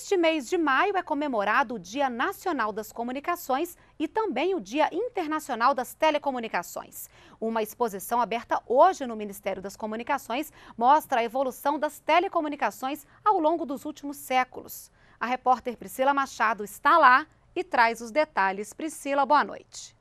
Neste mês de maio é comemorado o Dia Nacional das Comunicações e também o Dia Internacional das Telecomunicações. Uma exposição aberta hoje no Ministério das Comunicações mostra a evolução das telecomunicações ao longo dos últimos séculos. A repórter Priscila Machado está lá e traz os detalhes. Priscila, boa noite.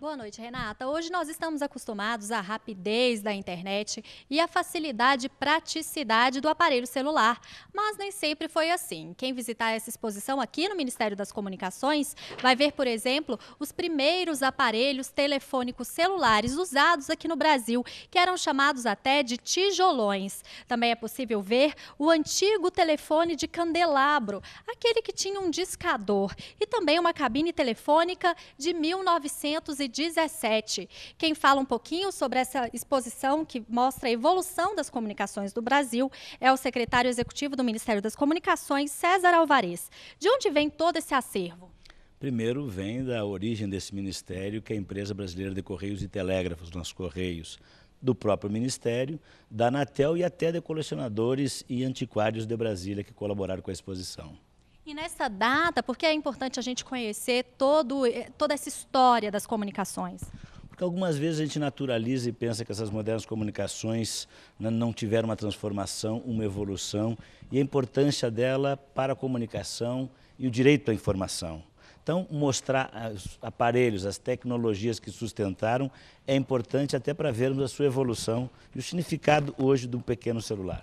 Boa noite, Renata. Hoje nós estamos acostumados à rapidez da internet e à facilidade e praticidade do aparelho celular, mas nem sempre foi assim. Quem visitar essa exposição aqui no Ministério das Comunicações vai ver, por exemplo, os primeiros aparelhos telefônicos celulares usados aqui no Brasil, que eram chamados até de tijolões. Também é possível ver o antigo telefone de candelabro, aquele que tinha um discador, e também uma cabine telefônica de 1910 2017. Quem fala um pouquinho sobre essa exposição que mostra a evolução das comunicações do Brasil é o secretário executivo do Ministério das Comunicações, César Alvarez. De onde vem todo esse acervo? Primeiro vem da origem desse ministério, que é a empresa brasileira de Correios e Telégrafos, nos Correios, do próprio Ministério, da Anatel e até de colecionadores e antiquários de Brasília que colaboraram com a exposição. E nessa data, por que é importante a gente conhecer todo, eh, toda essa história das comunicações? Porque algumas vezes a gente naturaliza e pensa que essas modernas comunicações né, não tiveram uma transformação, uma evolução, e a importância dela para a comunicação e o direito à informação. Então, mostrar os aparelhos, as tecnologias que sustentaram é importante até para vermos a sua evolução e o significado hoje de um pequeno celular.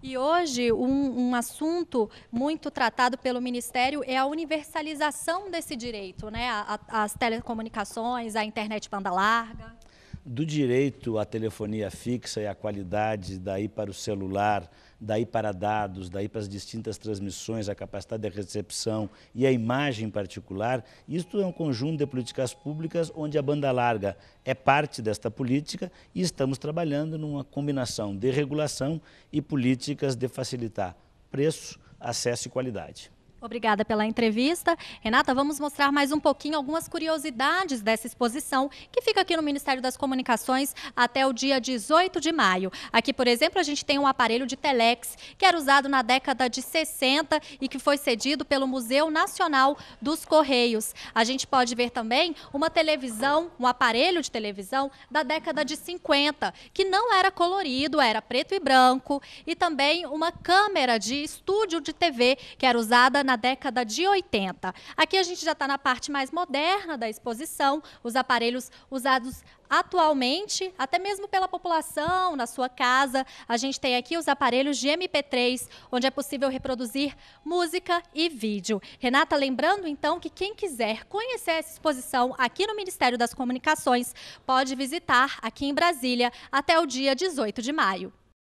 E hoje, um, um, assunto muito tratado pelo Ministério é a universalização desse direito, né? A, a, as telecomunicações, a internet banda larga do direito à telefonia fixa e à qualidade, daí para o celular, daí para dados, daí para as distintas transmissões, a capacidade de recepção e a imagem particular, isto é um conjunto de políticas públicas onde a banda larga é parte desta política e estamos trabalhando numa combinação de regulação e políticas de facilitar preço, acesso e qualidade. Obrigada pela entrevista. Renata, vamos mostrar mais um pouquinho algumas curiosidades dessa exposição que fica aqui no Ministério das Comunicações até o dia 18 de maio. Aqui, por exemplo, a gente tem um aparelho de telex que era usado na década de 60 e que foi cedido pelo Museu Nacional dos Correios. A gente pode ver também uma televisão, um aparelho de televisão da década de 50, que não era colorido, era preto e branco, e também uma câmera de estúdio de TV que era usada na década de 80. Aqui a gente já está na parte mais moderna da exposição, os aparelhos usados atualmente, até mesmo pela população, na sua casa. A gente tem aqui os aparelhos de MP3, onde é possível reproduzir música e vídeo. Renata, lembrando então que quem quiser conhecer essa exposição aqui no Ministério das Comunicações pode visitar aqui em Brasília até o dia 18 de maio.